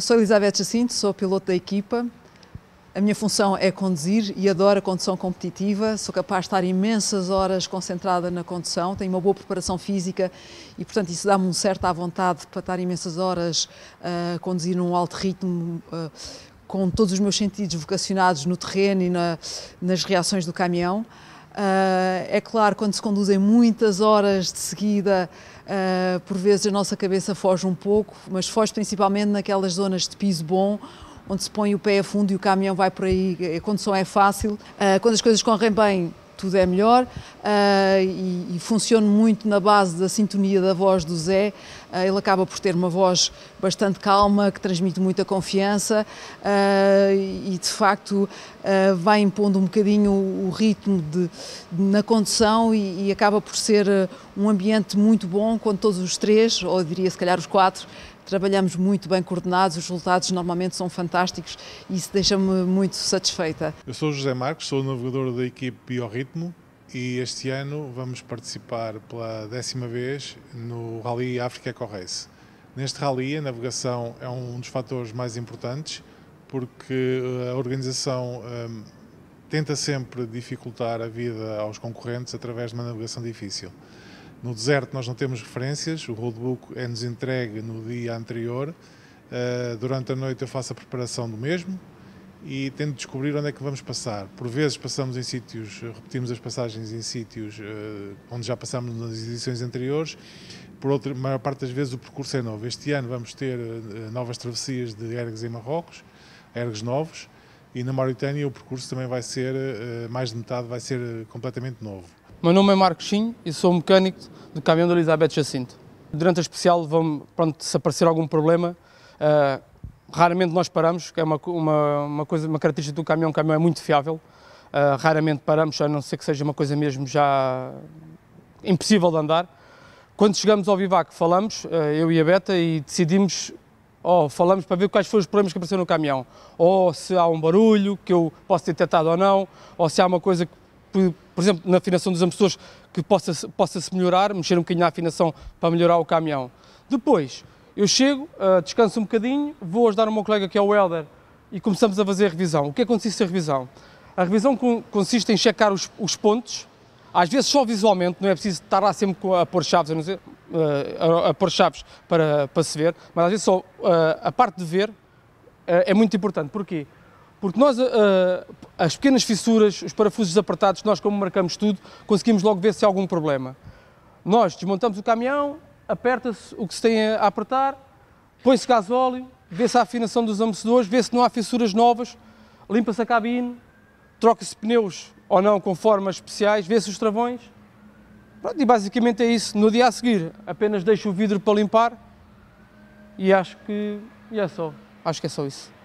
sou Elizabeth Jacinto, sou piloto da equipa. A minha função é conduzir e adoro a condução competitiva. Sou capaz de estar imensas horas concentrada na condução, tenho uma boa preparação física e, portanto, isso dá-me um certo à vontade para estar imensas horas eh, a uh, conduzir num alto ritmo. Uh, com todos os meus sentidos vocacionados no terreno e na, nas reações do caminhão. Uh, é claro, quando se conduzem muitas horas de seguida, uh, por vezes a nossa cabeça foge um pouco, mas foge principalmente naquelas zonas de piso bom, onde se põe o pé a fundo e o caminhão vai por aí, a condução é fácil. Uh, quando as coisas correm bem, tudo é melhor uh, e, e funciona muito na base da sintonia da voz do Zé. Uh, ele acaba por ter uma voz bastante calma, que transmite muita confiança uh, e de facto vai impondo um bocadinho o ritmo de, de na condução e, e, acaba por ser um ambiente muito bom quando todos os três, ou diria se calhar os quatro, trabalhamos muito bem coordenados, os resultados normalmente são fantásticos e isso deixa-me muito satisfeita. Eu sou José Marcos, sou navegador da equipe Biorritmo e este ano vamos participar pela décima vez no Rally África Eco Race. Neste rally, a navegação é um dos fatores mais importantes porque eh, a organização ehm, tenta sempre dificultar a vida aos concorrentes através de uma navegação difícil. No deserto nós não temos referências, o roadbook é-nos entregue no dia anterior. Eh, durante a noite eu faço a preparação do mesmo e tento descobrir onde é que vamos passar. Por vezes passamos em sítios, repetimos as passagens em sítios eh, onde já passámos nas edições anteriores. Por outra, a maior parte das vezes o percurso é novo. Este ano vamos ter eh, novas travessias de ergues em Marrocos, ergues novos, e na Mauritânia o percurso também vai ser, mais de metade vai ser completamente novo. Meu nome é Marcos Chinho e sou mecânico do caminhão da Elizabeth Jacinto. Durante a especial, vamos, pronto, se aparecer algum problema, uh, raramente nós paramos, que é uma, uma, uma, coisa, uma característica do caminhão, o caminhão é muito fiável, uh, raramente paramos, a não ser que seja uma coisa mesmo já impossível de andar. Quando chegamos ao Vivac, falamos, eh, eu e a Beta, e decidimos, ou oh, falamos para ver quais foram os problemas que apareceram no caminhão, ou se há um barulho que eu posso ter detectado ou não, ou se há uma coisa que por, por exemplo, na afinação dos amortecedores, que possa-se possa melhorar, mexer um bocadinho na afinação para melhorar o caminhão. Depois, eu chego, uh, descanso um bocadinho, vou ajudar o meu colega que é o Helder e começamos a fazer a revisão. O que é que consiste a revisão? A revisão consiste em checar os, os pontos, às vezes só visualmente, não é preciso estar lá sempre a pôr chaves, a, não ser, uh, a, pôr chaves para, para se ver, mas às vezes só uh, a parte de ver é muito importante. Porquê? Porque nós, uh, as pequenas fissuras, os parafusos apertados, nós como marcamos tudo, conseguimos logo ver se há algum problema. Nós desmontamos o caminhão, aperta-se o que se tem a apertar, põe-se gás óleo, vê-se a afinação dos amortecedores, vê se não há fissuras novas, limpa-se a cabine, troca-se pneus ou não com formas especiais, vê-se os travões. Pronto, e basicamente é isso. No dia a seguir, apenas deixo o vidro para limpar e acho que e é só. Acho que é só isso.